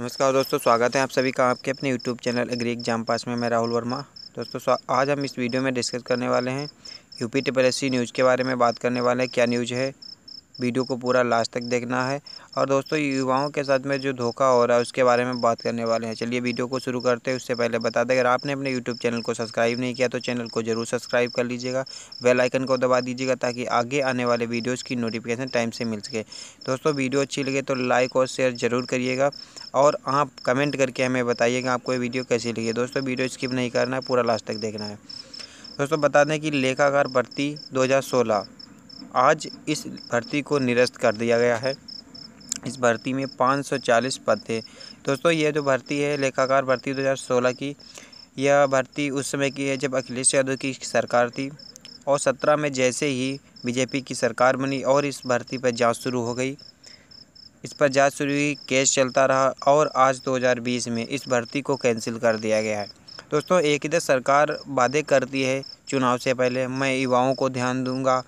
नमस्कार दोस्तों स्वागत है आप सभी का आपके अपने YouTube channel agri exam pass में मैं राहुल वर्मा दोस्तों आज हम इस वीडियो में डिस्कस करने वाले हैं यूपी ट्रिपल एस न्यूज़ के बारे में बात करने वाले हैं क्या न्यूज़ है वीडियो को पूरा लास्ट तक देखना है और दोस्तों युवाओं के साथ में जो धोखा हो रहा है उसके बारे में बात करने वाले हैं चलिए वीडियो को शुरू करते हैं उससे पहले बता दें अगर आपने अपने यूट्यूब चैनल को सब्सक्राइब नहीं किया तो चैनल को जरूर सब्सक्राइब कर लीजिएगा बेल आइकन को दबा दीजिएगा ताकि आगे आने वाले वीडियोज़ की नोटिफिकेशन टाइम से मिल सके दोस्तों वीडियो अच्छी लगे तो लाइक और शेयर ज़रूर करिएगा और आप कमेंट करके हमें बताइएगा आपको ये वीडियो कैसी लगी दोस्तों वीडियो स्किप नहीं करना है पूरा लास्ट तक देखना है दोस्तों बता दें कि लेखाकार भर्ती 2016 आज इस भर्ती को निरस्त कर दिया गया है इस भर्ती में 540 पद थे दोस्तों यह जो भर्ती है लेखाकार भर्ती 2016 की यह भर्ती उस समय की है जब अखिलेश यादव की सरकार थी और सत्रह में जैसे ही बीजेपी की सरकार बनी और इस भर्ती पर जांच शुरू हो गई इस पर जांच शुरू हुई केस चलता रहा और आज 2020 में इस भर्ती को कैंसिल कर दिया गया है दोस्तों एक इधर सरकार वादे करती है चुनाव से पहले मैं युवाओं को ध्यान दूँगा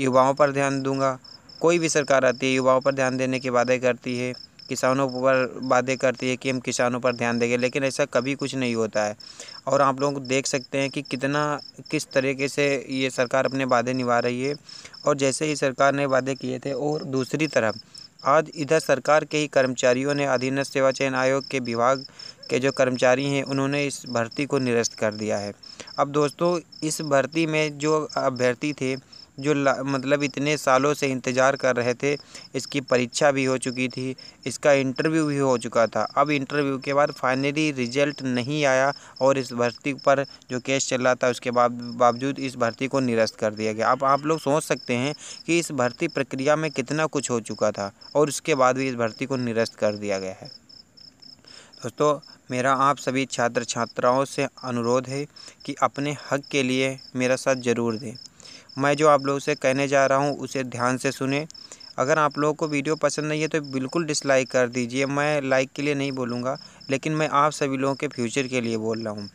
युवाओं पर ध्यान दूँगा कोई भी सरकार आती है युवाओं पर ध्यान देने के वादे करती है किसानों पर वादे करती है कि हम किसानों पर ध्यान देंगे लेकिन ऐसा कभी कुछ नहीं होता है और आप लोग देख सकते हैं कि कितना किस तरीके से ये सरकार अपने वादे निभा रही है और जैसे ही सरकार ने वादे किए थे और दूसरी तरफ आज इधर सरकार के ही कर्मचारियों ने अधीनस्थ सेवा चयन आयोग के विभाग के जो कर्मचारी हैं उन्होंने इस भर्ती को निरस्त कर दिया है अब दोस्तों इस भर्ती में जो अभ्यर्थी थे जो मतलब इतने सालों से इंतज़ार कर रहे थे इसकी परीक्षा भी हो चुकी थी इसका इंटरव्यू भी हो चुका था अब इंटरव्यू के बाद फाइनली रिजल्ट नहीं आया और इस भर्ती पर जो केस चल रहा था उसके बावजूद इस भर्ती को निरस्त कर दिया गया अब आप लोग सोच सकते हैं कि इस भर्ती प्रक्रिया में कितना कुछ हो चुका था और उसके बाद भी इस भर्ती को निरस्त कर दिया गया है दोस्तों मेरा आप सभी छात्र छात्राओं से अनुरोध है कि अपने हक के लिए मेरा साथ ज़रूर दें मैं जो आप लोगों से कहने जा रहा हूँ उसे ध्यान से सुने अगर आप लोगों को वीडियो पसंद नहीं है तो बिल्कुल डिसलाइक कर दीजिए मैं लाइक के लिए नहीं बोलूँगा लेकिन मैं आप सभी लोगों के फ्यूचर के लिए बोल रहा हूँ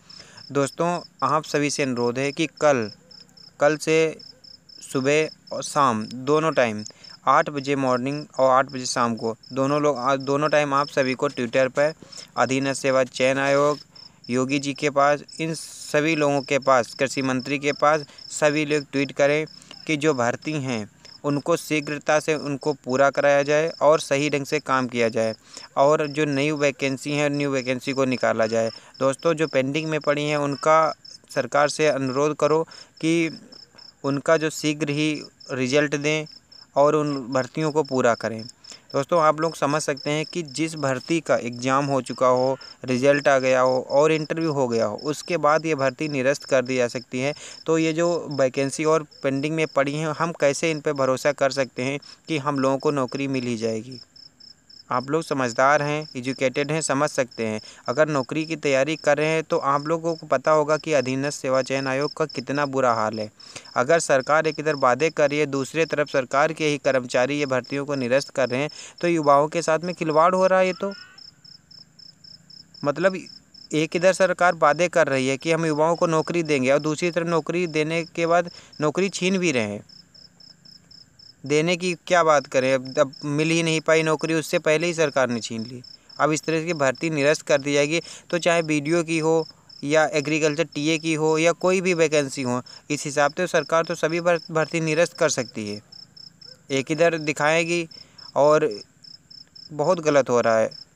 दोस्तों आप सभी से अनुरोध है कि कल कल से सुबह और शाम दोनों टाइम आठ बजे मॉर्निंग और आठ बजे शाम को दोनों लोग दोनों टाइम आप सभी को ट्विटर पर अधीन सेवा चयन आयोग योगी जी के पास इन सभी लोगों के पास कृषि मंत्री के पास सभी लोग ट्वीट करें कि जो भर्ती हैं उनको शीघ्रता से उनको पूरा कराया जाए और सही ढंग से काम किया जाए और जो नई वैकेंसी है न्यू वैकेंसी को निकाला जाए दोस्तों जो पेंडिंग में पड़ी हैं उनका सरकार से अनुरोध करो कि उनका जो शीघ्र ही रिजल्ट दें और उन भर्तियों को पूरा करें दोस्तों आप लोग समझ सकते हैं कि जिस भर्ती का एग्ज़ाम हो चुका हो रिजल्ट आ गया हो और इंटरव्यू हो गया हो उसके बाद ये भर्ती निरस्त कर दी जा सकती है तो ये जो वैकेंसी और पेंडिंग में पड़ी हैं हम कैसे इन पर भरोसा कर सकते हैं कि हम लोगों को नौकरी मिल ही जाएगी आप लोग समझदार हैं एजुकेटेड हैं समझ सकते हैं अगर नौकरी की तैयारी कर रहे हैं तो आप लोगों को पता होगा कि अधीनस्थ सेवा चयन आयोग का कितना बुरा हाल है अगर सरकार एक इधर वादे कर रही है दूसरे तरफ सरकार के ही कर्मचारी ये भर्तियों को निरस्त कर रहे हैं तो युवाओं के साथ में खिलवाड़ हो रहा है ये तो मतलब एक इधर सरकार वादे कर रही है कि हम युवाओं को नौकरी देंगे और दूसरी तरफ नौकरी देने के बाद नौकरी छीन भी रहे हैं देने की क्या बात करें अब अब मिल ही नहीं पाई नौकरी उससे पहले ही सरकार ने छीन ली अब इस तरह की भर्ती निरस्त कर दी जाएगी तो चाहे बी की हो या एग्रीकल्चर टीए की हो या कोई भी वैकेंसी हो इस हिसाब से सरकार तो सभी भर्ती निरस्त कर सकती है एक इधर दिखाएगी और बहुत गलत हो रहा है